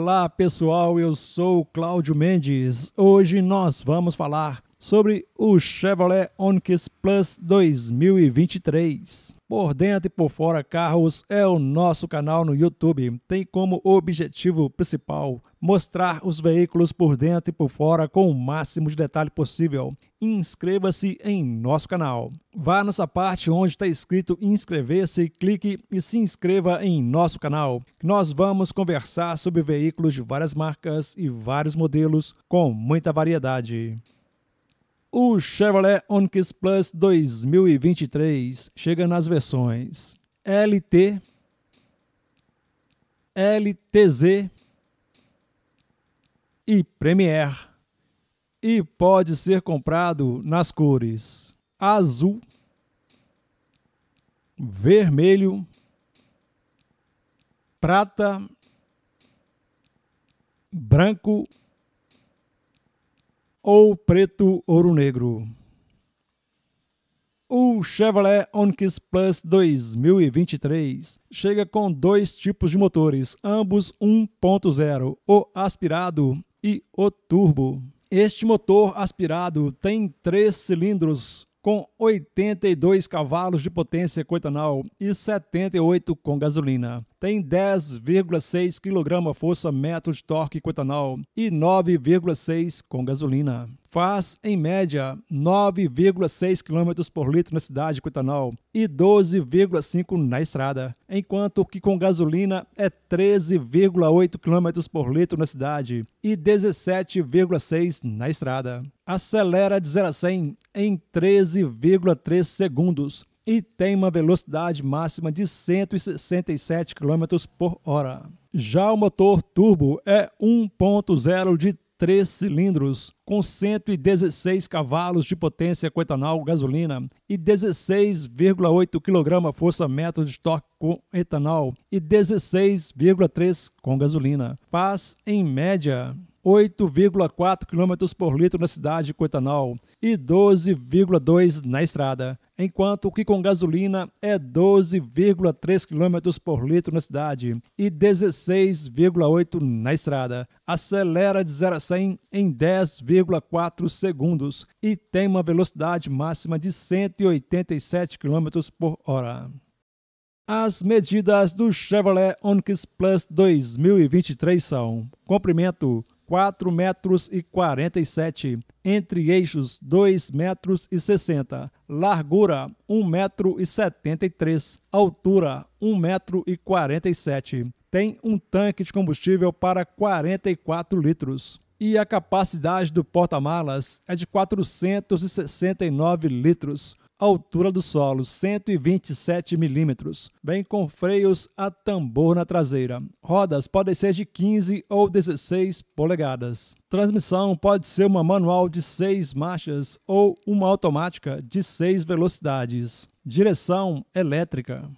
Olá pessoal, eu sou Cláudio Mendes. Hoje nós vamos falar sobre o Chevrolet Onix Plus 2023. Por dentro e por fora carros é o nosso canal no YouTube. Tem como objetivo principal mostrar os veículos por dentro e por fora com o máximo de detalhe possível. Inscreva-se em nosso canal. Vá nessa parte onde está escrito inscrever-se, clique e se inscreva em nosso canal. Nós vamos conversar sobre veículos de várias marcas e vários modelos com muita variedade. O Chevrolet Onix Plus 2023 chega nas versões LT, LTZ e Premier e pode ser comprado nas cores azul, vermelho, prata, branco ou preto ouro negro. O Chevrolet Onix Plus 2023 chega com dois tipos de motores, ambos 1.0, o aspirado e o turbo. Este motor aspirado tem três cilindros com 82 cavalos de potência com etanol e 78 com gasolina. Tem 10,6 kgfm de torque com etanol e 9,6 com gasolina faz, em média, 9,6 km por litro na cidade com etanol e 12,5 na estrada, enquanto que com gasolina é 13,8 km por litro na cidade e 17,6 na estrada. Acelera de 0 a 100 em 13,3 segundos e tem uma velocidade máxima de 167 km por hora. Já o motor turbo é 1.0 de três cilindros, com 116 cavalos de potência com etanol gasolina e 16,8 kgfm força-metro de torque com etanol e 16,3 com gasolina. Faz, em média, 8,4 km por litro na cidade com etanol e 12,2 na estrada, enquanto que com gasolina é 12,3 km por litro na cidade e 16,8 na estrada. Acelera de 0 a 100 em 10,4 segundos e tem uma velocidade máxima de 187 km por hora. As medidas do Chevrolet Onix Plus 2023 são comprimento 4 metros e 47, entre eixos 2 metros e 60, largura 1 metro e 73, altura 1 metro e 47. Tem um tanque de combustível para 44 litros e a capacidade do porta-malas é de 469 litros altura do solo 127 milímetros, bem com freios a tambor na traseira. Rodas podem ser de 15 ou 16 polegadas. Transmissão pode ser uma manual de 6 marchas ou uma automática de 6 velocidades. Direção elétrica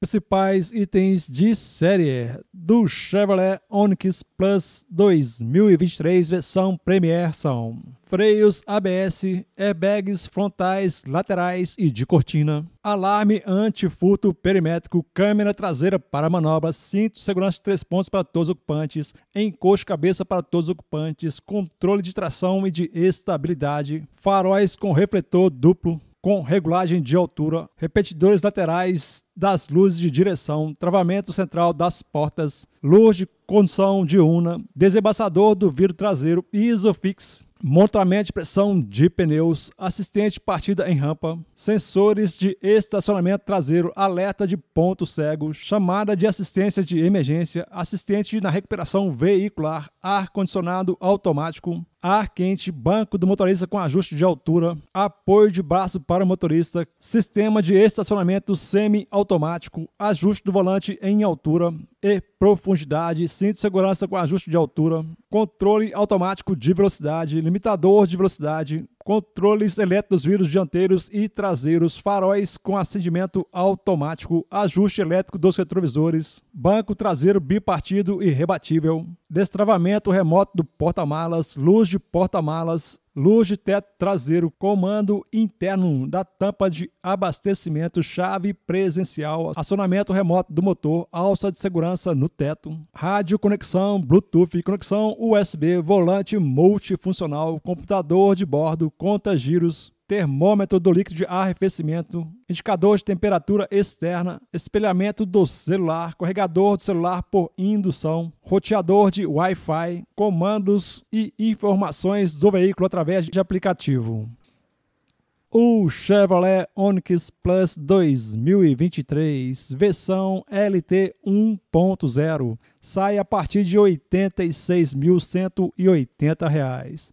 principais itens de série do Chevrolet Onix Plus 2023 versão Premier são freios ABS, airbags frontais, laterais e de cortina, alarme antifurto perimétrico, câmera traseira para manobra, cinto de segurança três pontos para todos os ocupantes, encosto cabeça para todos os ocupantes, controle de tração e de estabilidade, faróis com refletor duplo, com regulagem de altura, repetidores laterais das luzes de direção, travamento central das portas, luz de condução diurna, desembaçador do vidro traseiro, isofix, montamento de pressão de pneus, assistente partida em rampa, sensores de estacionamento traseiro, alerta de ponto cego, chamada de assistência de emergência, assistente na recuperação veicular, ar-condicionado automático, ar quente, banco do motorista com ajuste de altura, apoio de braço para o motorista, sistema de estacionamento semi-automático, ajuste do volante em altura e profundidade, cinto de segurança com ajuste de altura, controle automático de velocidade, limitador de velocidade, controles elétricos vírus dianteiros e traseiros, faróis com acendimento automático, ajuste elétrico dos retrovisores, banco traseiro bipartido e rebatível, destravamento remoto do porta-malas, luz de porta-malas, luz de teto traseiro, comando interno da tampa de abastecimento, chave presencial, acionamento remoto do motor, alça de segurança no teto, rádio conexão Bluetooth, conexão USB, volante multifuncional, computador de bordo, conta giros, termômetro do líquido de arrefecimento, indicador de temperatura externa, espelhamento do celular, carregador do celular por indução, roteador de Wi-Fi, comandos e informações do veículo através de aplicativo. O Chevrolet Onix Plus 2023, versão LT 1.0, sai a partir de R$ 86.180.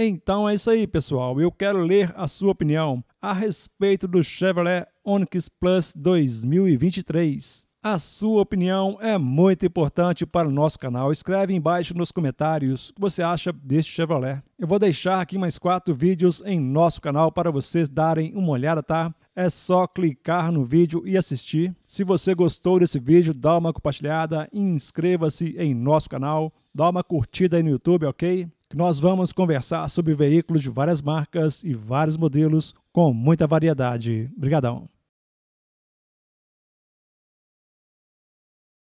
Então é isso aí, pessoal. Eu quero ler a sua opinião a respeito do Chevrolet Onix Plus 2023. A sua opinião é muito importante para o nosso canal. Escreve embaixo nos comentários o que você acha deste Chevrolet. Eu vou deixar aqui mais quatro vídeos em nosso canal para vocês darem uma olhada, tá? É só clicar no vídeo e assistir. Se você gostou desse vídeo, dá uma compartilhada, inscreva-se em nosso canal, dá uma curtida aí no YouTube, ok? que nós vamos conversar sobre veículos de várias marcas e vários modelos com muita variedade. Obrigadão!